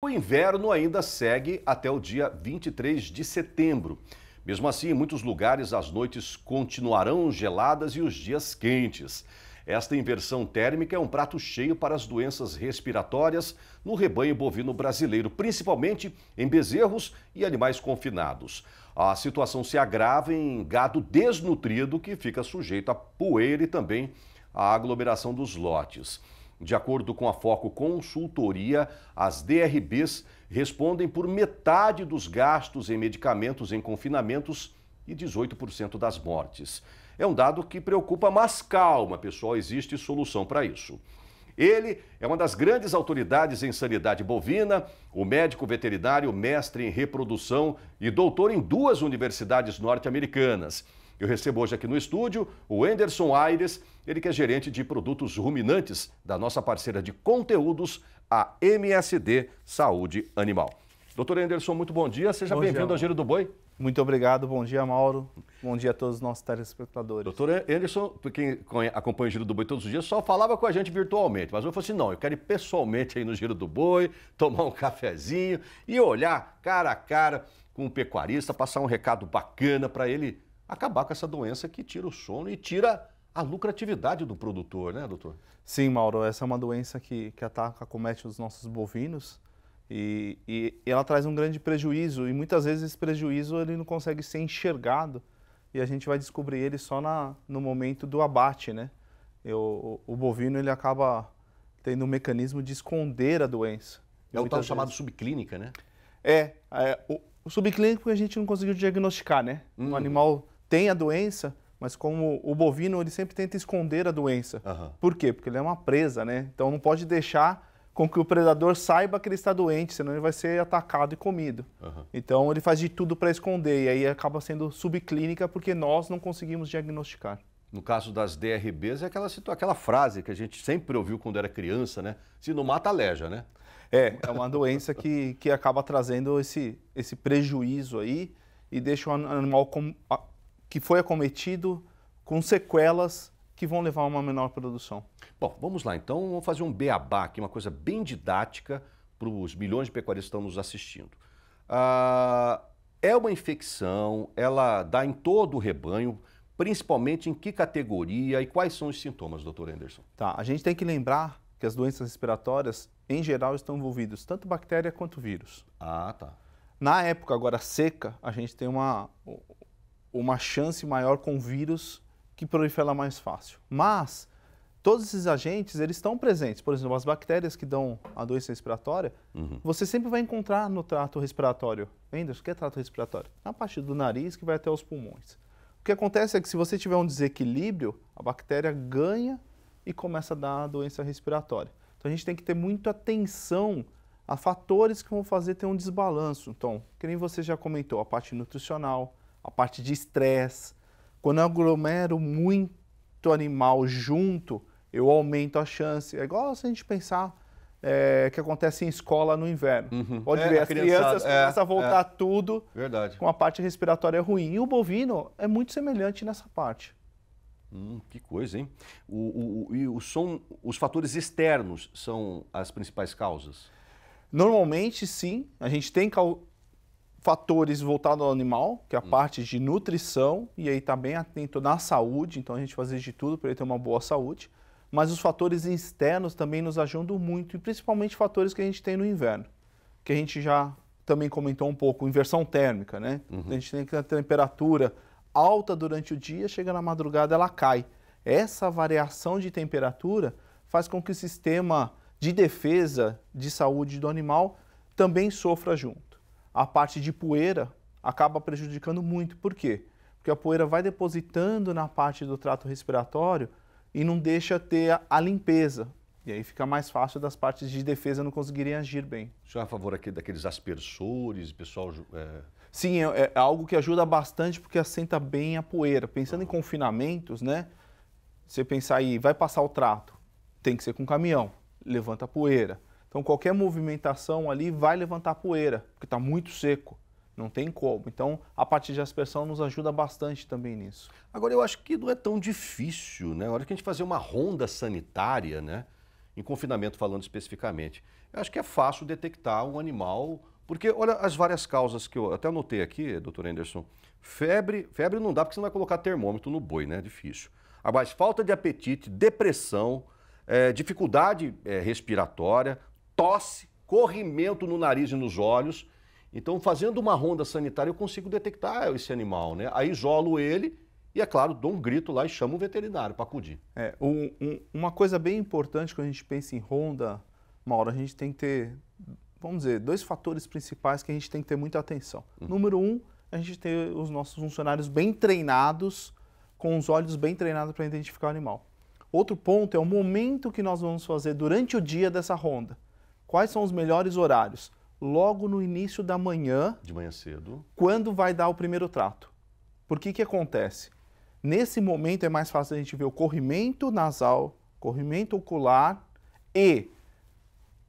O inverno ainda segue até o dia 23 de setembro. Mesmo assim, em muitos lugares as noites continuarão geladas e os dias quentes. Esta inversão térmica é um prato cheio para as doenças respiratórias no rebanho bovino brasileiro, principalmente em bezerros e animais confinados. A situação se agrava em gado desnutrido que fica sujeito a poeira e também à aglomeração dos lotes. De acordo com a Foco Consultoria, as DRBs respondem por metade dos gastos em medicamentos em confinamentos e 18% das mortes. É um dado que preocupa, mas calma, pessoal, existe solução para isso. Ele é uma das grandes autoridades em sanidade bovina, o médico veterinário, mestre em reprodução e doutor em duas universidades norte-americanas. Eu recebo hoje aqui no estúdio o Anderson Aires, ele que é gerente de produtos ruminantes da nossa parceira de conteúdos, a MSD Saúde Animal. Doutor Anderson, muito bom dia. Seja bem-vindo ao Giro do Boi. Muito obrigado. Bom dia, Mauro. Bom dia a todos os nossos telespectadores. Doutor Anderson, quem acompanha o Giro do Boi todos os dias, só falava com a gente virtualmente. Mas eu falei assim, não, eu quero ir pessoalmente aí no Giro do Boi, tomar um cafezinho e olhar cara a cara com o pecuarista, passar um recado bacana para ele acabar com essa doença que tira o sono e tira a lucratividade do produtor, né, doutor? Sim, Mauro, essa é uma doença que, que ataca, comete os nossos bovinos e, e, ela traz um grande prejuízo e muitas vezes esse prejuízo ele não consegue ser enxergado e a gente vai descobrir ele só na, no momento do abate, né? Eu, o, o bovino ele acaba tendo um mecanismo de esconder a doença. É o tal chamado subclínica, né? É, é o, o subclínico a gente não conseguiu diagnosticar, né? Hum. Um animal tem a doença, mas como o bovino ele sempre tenta esconder a doença. Uhum. Por quê? Porque ele é uma presa, né? Então não pode deixar com que o predador saiba que ele está doente, senão ele vai ser atacado e comido. Uhum. Então ele faz de tudo para esconder e aí acaba sendo subclínica porque nós não conseguimos diagnosticar. No caso das DRBs, é aquela, aquela frase que a gente sempre ouviu quando era criança, né? Se não mata, aleja, né? É, é uma doença que, que acaba trazendo esse, esse prejuízo aí e deixa o animal com, que foi acometido com sequelas que vão levar a uma menor produção. Bom, vamos lá então, vamos fazer um beabá aqui, uma coisa bem didática para os milhões de pecuaristas que estão nos assistindo. Ah, é uma infecção, ela dá em todo o rebanho, principalmente em que categoria e quais são os sintomas, doutor Anderson? Tá, a gente tem que lembrar que as doenças respiratórias, em geral, estão envolvidas tanto bactéria quanto vírus. Ah, tá. Na época agora seca, a gente tem uma, uma chance maior com vírus que prolifera mais fácil. Mas todos esses agentes eles estão presentes. Por exemplo, as bactérias que dão a doença respiratória, uhum. você sempre vai encontrar no trato respiratório. Enders, o que é trato respiratório? Na parte do nariz que vai até os pulmões. O que acontece é que se você tiver um desequilíbrio, a bactéria ganha e começa a dar a doença respiratória. Então a gente tem que ter muita atenção a fatores que vão fazer ter um desbalanço. Então, que nem você já comentou, a parte nutricional, a parte de estresse. Quando eu aglomero muito animal junto, eu aumento a chance. É igual se a gente pensar é, que acontece em escola no inverno. Uhum. Pode é, ver, as crianças é, começam a voltar é. tudo Verdade. com a parte respiratória ruim. E o bovino é muito semelhante nessa parte. Hum, que coisa, hein? O, o, e o som, os fatores externos são as principais causas? Normalmente, sim. A gente tem fatores voltados ao animal, que é a hum. parte de nutrição, e aí está bem atento na saúde, então a gente faz de tudo para ele ter uma boa saúde. Mas os fatores externos também nos ajudam muito, e principalmente fatores que a gente tem no inverno, que a gente já também comentou um pouco, inversão térmica, né? Uhum. A gente tem que a temperatura alta durante o dia, chega na madrugada ela cai. Essa variação de temperatura faz com que o sistema de defesa de saúde do animal também sofra junto a parte de poeira acaba prejudicando muito. Por quê? Porque a poeira vai depositando na parte do trato respiratório e não deixa ter a, a limpeza. E aí fica mais fácil das partes de defesa não conseguirem agir bem. O senhor é a favor aqui daqueles aspersores, pessoal? É... Sim, é, é, algo que ajuda bastante porque assenta bem a poeira. Pensando em confinamentos, né? Você pensar aí, vai passar o trato, tem que ser com caminhão, levanta a poeira. Então qualquer movimentação ali vai levantar poeira, porque está muito seco. Não tem como. Então, a parte de aspersão nos ajuda bastante também nisso. Agora, eu acho que não é tão difícil, né? A hora que a gente fazer uma ronda sanitária, né? Em confinamento, falando especificamente. Eu acho que é fácil detectar um animal, porque olha as várias causas que eu até anotei aqui, doutor Anderson. Febre, febre não dá porque você não vai colocar termômetro no boi, né? É difícil. Mas falta de apetite, depressão, é, dificuldade é, respiratória, tosse, corrimento no nariz e nos olhos. Então, fazendo uma ronda sanitária, eu consigo detectar esse animal, né? Aí isolo ele e, é claro, dou um grito lá e chamo o veterinário para acudir. É, um, um, uma coisa bem importante quando a gente pensa em ronda, Mauro, a gente tem que ter, vamos dizer, dois fatores principais que a gente tem que ter muita atenção. Uhum. Número um, a gente tem os nossos funcionários bem treinados, com os olhos bem treinados para identificar o animal. Outro ponto é o momento que nós vamos fazer durante o dia dessa ronda. Quais são os melhores horários? Logo no início da manhã. De manhã cedo. Quando vai dar o primeiro trato. Por que que acontece? Nesse momento é mais fácil a gente ver o corrimento nasal, corrimento ocular e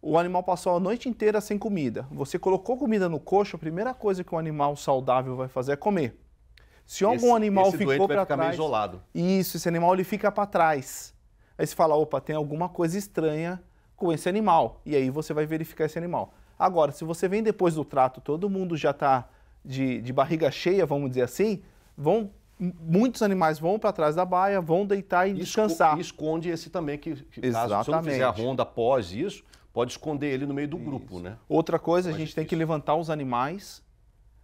o animal passou a noite inteira sem comida. Você colocou comida no coxo, a primeira coisa que um animal saudável vai fazer é comer. Se algum esse, animal esse ficou para trás, isolado. isso, esse animal ele fica para trás. Aí você fala, opa, tem alguma coisa estranha com esse animal. E aí você vai verificar esse animal. Agora, se você vem depois do trato, todo mundo já está de, de, barriga cheia, vamos dizer assim, vão muitos animais vão para trás da baia, vão deitar e Esco, descansar. E esconde esse também, que, que Exatamente. caso você não fizer a ronda após isso, pode esconder ele no meio do grupo, né? Outra coisa, a gente difícil. tem que levantar os animais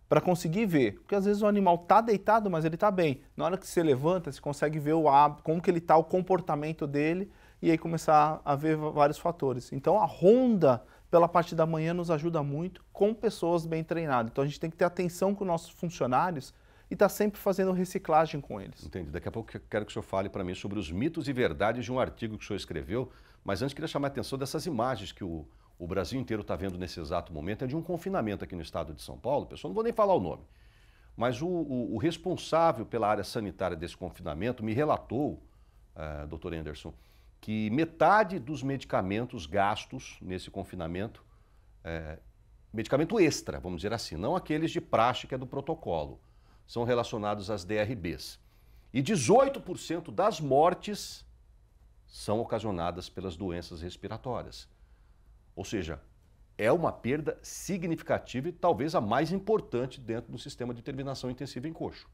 para conseguir ver. Porque às vezes o animal tá deitado, mas ele tá bem. Na hora que você levanta, você consegue ver o hábito, como que ele tá, o comportamento dele, e aí começar a ver vários fatores. Então a ronda pela parte da manhã nos ajuda muito com pessoas bem treinadas. Então a gente tem que ter atenção com nossos funcionários e estar tá sempre fazendo reciclagem com eles. Entendi. Daqui a pouco eu quero que o senhor fale para mim sobre os mitos e verdades de um artigo que o senhor escreveu, mas antes queria chamar a atenção dessas imagens que o, o Brasil inteiro está vendo nesse exato momento. É de um confinamento aqui no estado de São Paulo, pessoal, não vou nem falar o nome. Mas o, o, o responsável pela área sanitária desse confinamento me relatou, uh, doutor Anderson, que metade dos medicamentos gastos nesse confinamento, é, medicamento extra, vamos dizer assim, não aqueles de prática é do protocolo, são relacionados às DRBs. E 18% das mortes são ocasionadas pelas doenças respiratórias. Ou seja, é uma perda significativa e talvez a mais importante dentro do sistema de terminação intensiva em coxo.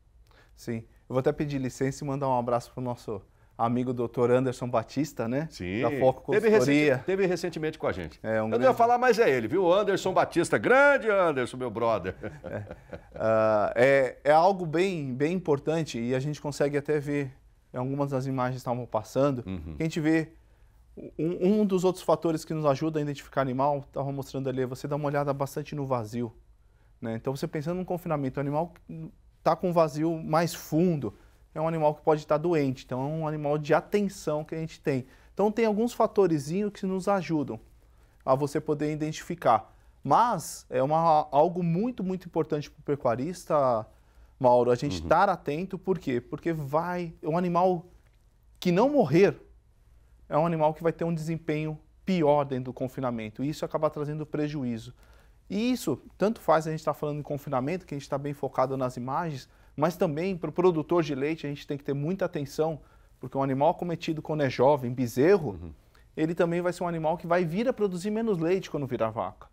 Sim. Eu vou até pedir licença e mandar um abraço para o nosso amigo doutor Dr. Anderson Batista, né? Sim. Da Foco Consultoria. Teve, teve recentemente com a gente. É, um Eu grande... não ia falar, mas é ele, viu? Anderson Batista, grande Anderson, meu brother. É, uh, é, é, algo bem, bem importante e a gente consegue até ver em algumas das imagens que estavam passando, uhum. que a gente vê um, um, dos outros fatores que nos ajuda a identificar animal, estava mostrando ali, é você dá uma olhada bastante no vazio. Né? Então, você pensando num confinamento, o animal está com um vazio mais fundo, é um animal que pode estar doente, então é um animal de atenção que a gente tem. Então tem alguns fatorzinhos que nos ajudam a você poder identificar. Mas é uma, algo muito, muito importante para o pecuarista, Mauro, a gente uhum. estar atento, por quê? Porque vai. É um animal que não morrer é um animal que vai ter um desempenho pior dentro do confinamento. E isso acaba trazendo prejuízo. E isso, tanto faz a gente estar tá falando em confinamento, que a gente está bem focado nas imagens, mas também para o produtor de leite a gente tem que ter muita atenção, porque um animal cometido quando é jovem, bezerro, uhum. ele também vai ser um animal que vai vir a produzir menos leite quando virar vaca.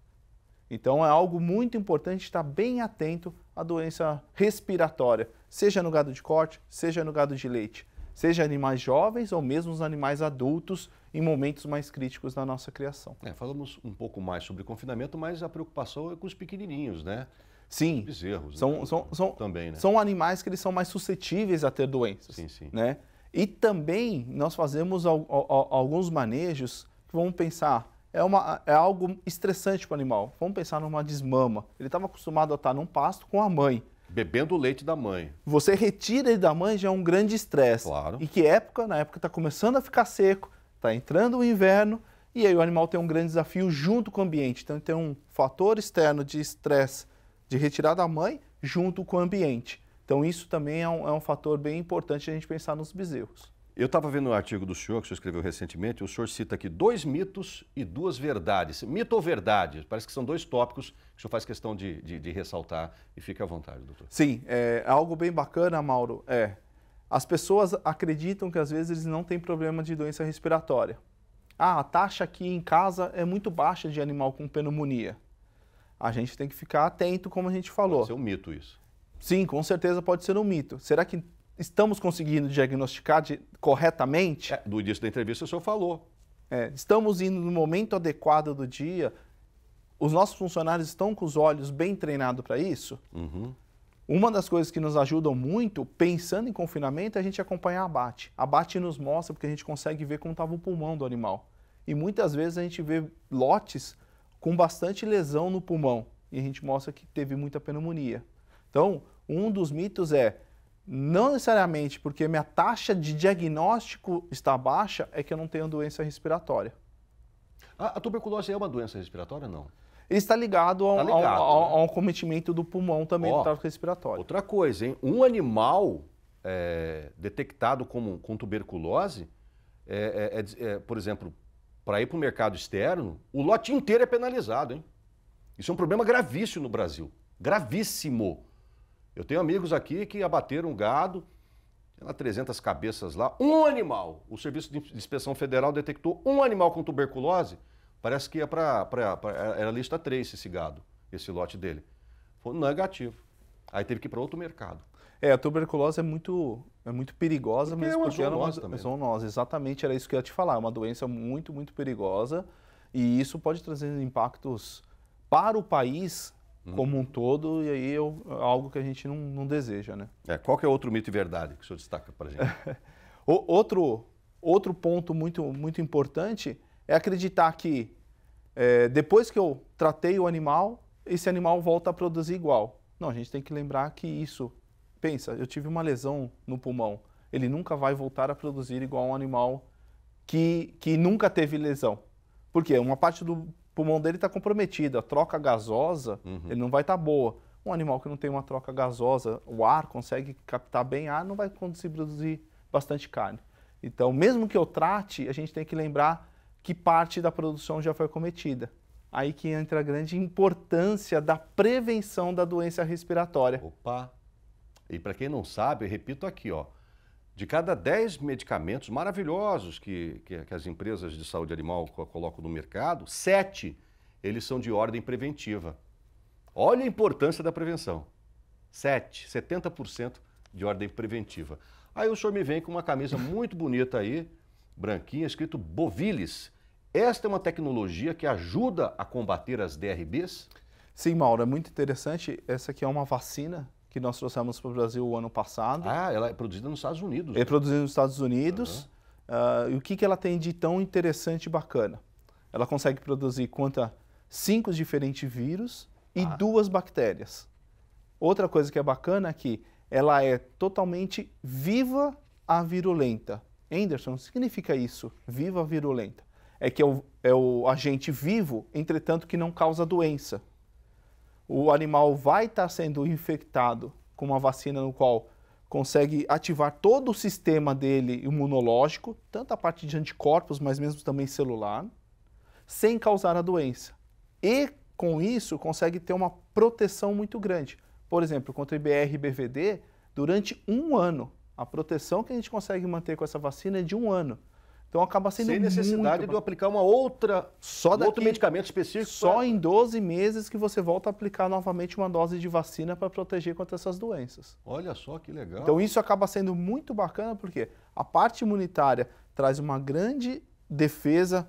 Então é algo muito importante estar bem atento à doença respiratória, seja no gado de corte, seja no gado de leite, seja animais jovens ou mesmo os animais adultos em momentos mais críticos da nossa criação. É, falamos um pouco mais sobre confinamento, mas a preocupação é com os pequenininhos, né? Sim. Bezerros. São, né? são, são, também, né? são animais que eles são mais suscetíveis a ter doenças. Sim, sim. Né? E também nós fazemos al, al, alguns manejos que vamos pensar, é, uma, é algo estressante para o animal. Vamos pensar numa desmama. Ele estava acostumado a estar num pasto com a mãe. Bebendo o leite da mãe. Você retira ele da mãe já é um grande estresse. Claro. E que época? Na época está começando a ficar seco, está entrando o inverno, e aí o animal tem um grande desafio junto com o ambiente. Então tem um fator externo de estresse de retirar da mãe junto com o ambiente. Então, isso também é um, é um fator bem importante a gente pensar nos bezerros. Eu estava vendo um artigo do senhor que o senhor escreveu recentemente, o senhor cita aqui dois mitos e duas verdades. Mito ou verdade? Parece que são dois tópicos que o senhor faz questão de, de, de ressaltar e fique à vontade, doutor. Sim, é algo bem bacana, Mauro, é as pessoas acreditam que às vezes eles não têm problema de doença respiratória. Ah, a taxa aqui em casa é muito baixa de animal com pneumonia. A gente tem que ficar atento, como a gente falou. Pode ser um mito isso. Sim, com certeza pode ser um mito. Será que estamos conseguindo diagnosticar de, corretamente? É, no início da entrevista o senhor falou. É, estamos indo no momento adequado do dia? Os nossos funcionários estão com os olhos bem treinados para isso? Uhum. Uma das coisas que nos ajudam muito, pensando em confinamento, é a gente acompanhar a abate. A abate nos mostra porque a gente consegue ver como estava o pulmão do animal. E muitas vezes a gente vê lotes com bastante lesão no pulmão. E a gente mostra que teve muita pneumonia. Então, um dos mitos é, não necessariamente porque minha taxa de diagnóstico está baixa, é que eu não tenho doença respiratória. A, a tuberculose é uma doença respiratória não? Ele está ligado a um, tá ligado, né? cometimento do pulmão também, oh, do trato respiratório. Outra coisa, hein? Um animal é, detectado como, com tuberculose, é, é, é, é por exemplo, para ir para o mercado externo, o lote inteiro é penalizado, hein? Isso é um problema gravíssimo no Brasil. Gravíssimo. Eu tenho amigos aqui que abateram gado, tinha 300 cabeças lá, um animal. O Serviço de Inspeção Federal detectou um animal com tuberculose, parece que ia para. Era lista 3 esse gado, esse lote dele. Foi negativo. É Aí teve que ir para outro mercado. É, a tuberculose é muito, é muito perigosa, porque mas é uma porque zoonose é uma, é também. Né? zoonose, exatamente, era isso que eu ia te falar. É uma doença muito, muito perigosa e isso pode trazer impactos para o país hum. como um todo e aí eu, é, é algo que a gente não, não deseja, né? É, qual que é outro mito e verdade que o senhor destaca para a gente? o, outro, outro ponto muito, muito importante é acreditar que é, depois que eu tratei o animal, esse animal volta a produzir igual. Não, a gente tem que lembrar que isso pensa, eu tive uma lesão no pulmão, ele nunca vai voltar a produzir igual um animal que, que nunca teve lesão. Por quê? Uma parte do pulmão dele está comprometida, a troca gasosa, uhum. ele não vai estar tá boa. Um animal que não tem uma troca gasosa, o ar consegue captar bem ar, não vai conseguir produzir bastante carne. Então, mesmo que eu trate, a gente tem que lembrar que parte da produção já foi cometida. Aí que entra a grande importância da prevenção da doença respiratória. Opa! E para quem não sabe, repito aqui, ó, de cada 10 medicamentos maravilhosos que, que, que as empresas de saúde animal colocam no mercado, 7 eles são de ordem preventiva. Olha a importância da prevenção. 7, 70% de ordem preventiva. Aí o senhor me vem com uma camisa muito bonita aí, branquinha, escrito Bovilis. Esta é uma tecnologia que ajuda a combater as DRBs? Sim, Mauro, é muito interessante. Essa aqui é uma vacina que nós trouxemos para o Brasil o ano passado. Ah, ela é produzida nos Estados Unidos. É produzida nos Estados Unidos. Uhum. Uh, e o que, que ela tem de tão interessante e bacana? Ela consegue produzir quanto cinco diferentes vírus e ah. duas bactérias. Outra coisa que é bacana é que ela é totalmente viva a virulenta. Anderson, significa isso, viva a virulenta. É que é o, é o agente vivo, entretanto, que não causa doença o animal vai estar tá sendo infectado com uma vacina no qual consegue ativar todo o sistema dele imunológico, tanto a parte de anticorpos, mas mesmo também celular, sem causar a doença. E com isso consegue ter uma proteção muito grande. Por exemplo, contra IBR-BVD, durante um ano, a proteção que a gente consegue manter com essa vacina é de um ano. Então acaba sendo Sem necessidade muito... de aplicar uma outra, só daqui, outro medicamento específico. Só pra... É. em 12 meses que você volta a aplicar novamente uma dose de vacina para proteger contra essas doenças. Olha só que legal. Então isso acaba sendo muito bacana porque a parte imunitária traz uma grande defesa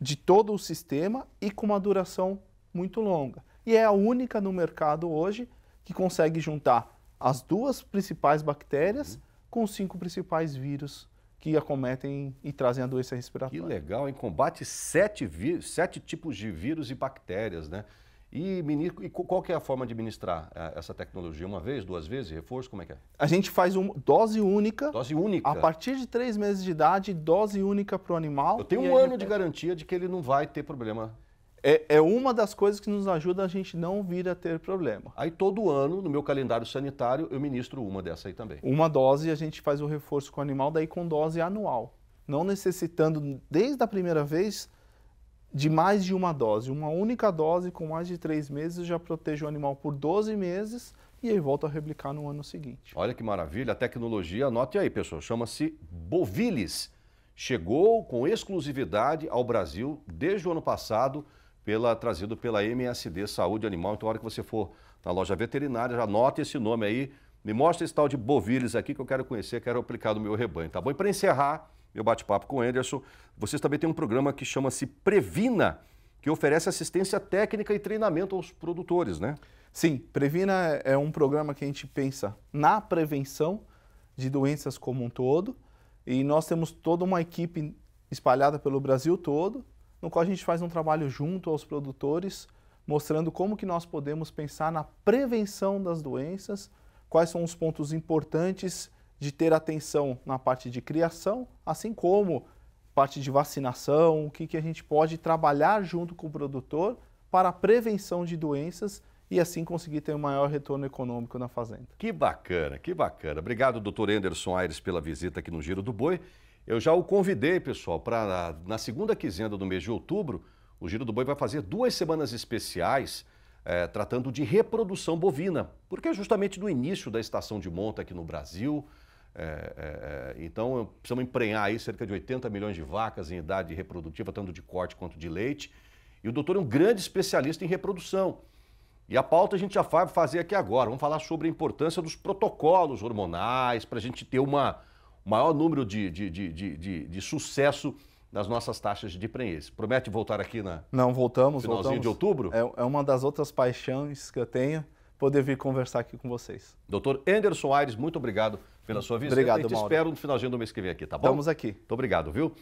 de todo o sistema e com uma duração muito longa. E é a única no mercado hoje que consegue juntar as duas principais bactérias uhum. com os cinco principais vírus que acometem e trazem a doença respiratória. Que legal, em combate sete, sete tipos de vírus e bactérias, né? E, e qual que é a forma de administrar eh, essa tecnologia? Uma vez, duas vezes, reforço, como é que é? A gente faz uma dose única. Dose única. A partir de três meses de idade, dose única para o animal. Eu tenho um ano repete. de garantia de que ele não vai ter problema é, é uma das coisas que nos ajuda a gente não vir a ter problema. Aí todo ano, no meu calendário sanitário, eu ministro uma dessa aí também. Uma dose a gente faz o reforço com o animal, daí com dose anual. Não necessitando, desde a primeira vez, de mais de uma dose. Uma única dose com mais de três meses já protege o animal por 12 meses e aí volta a replicar no ano seguinte. Olha que maravilha, a tecnologia, anote aí pessoal, chama-se Bovilis. Chegou com exclusividade ao Brasil desde o ano passado pela, trazido pela MSD Saúde Animal. Então, na hora que você for na loja veterinária, já anota esse nome aí. Me mostra esse tal de bovilis aqui que eu quero conhecer, quero aplicar no meu rebanho, tá bom? E para encerrar meu bate-papo com o Anderson, vocês também têm um programa que chama-se Previna, que oferece assistência técnica e treinamento aos produtores, né? Sim, Previna é um programa que a gente pensa na prevenção de doenças como um todo, e nós temos toda uma equipe espalhada pelo Brasil todo, no qual a gente faz um trabalho junto aos produtores, mostrando como que nós podemos pensar na prevenção das doenças, quais são os pontos importantes de ter atenção na parte de criação, assim como parte de vacinação, o que, que a gente pode trabalhar junto com o produtor para a prevenção de doenças e assim conseguir ter um maior retorno econômico na fazenda. Que bacana, que bacana. Obrigado, doutor Anderson Aires, pela visita aqui no Giro do Boi. Eu já o convidei, pessoal, para na segunda quinzena do mês de outubro, o Giro do Boi vai fazer duas semanas especiais é, tratando de reprodução bovina, porque é justamente no início da estação de monta aqui no Brasil. É, é, então, precisamos emprenhar aí cerca de 80 milhões de vacas em idade reprodutiva, tanto de corte quanto de leite. E o doutor é um grande especialista em reprodução. E a pauta a gente já vai fazer aqui agora. Vamos falar sobre a importância dos protocolos hormonais para a gente ter uma, maior número de, de, de, de, de sucesso nas nossas taxas de prenhez. Promete voltar aqui na Não, voltamos, finalzinho voltamos. de outubro? É, é, uma das outras paixões que eu tenho, poder vir conversar aqui com vocês. Doutor Anderson Aires, muito obrigado pela sua visita. Obrigado, e te Mauro. espero no finalzinho do mês que vem aqui, tá bom? Estamos aqui. Muito obrigado, viu?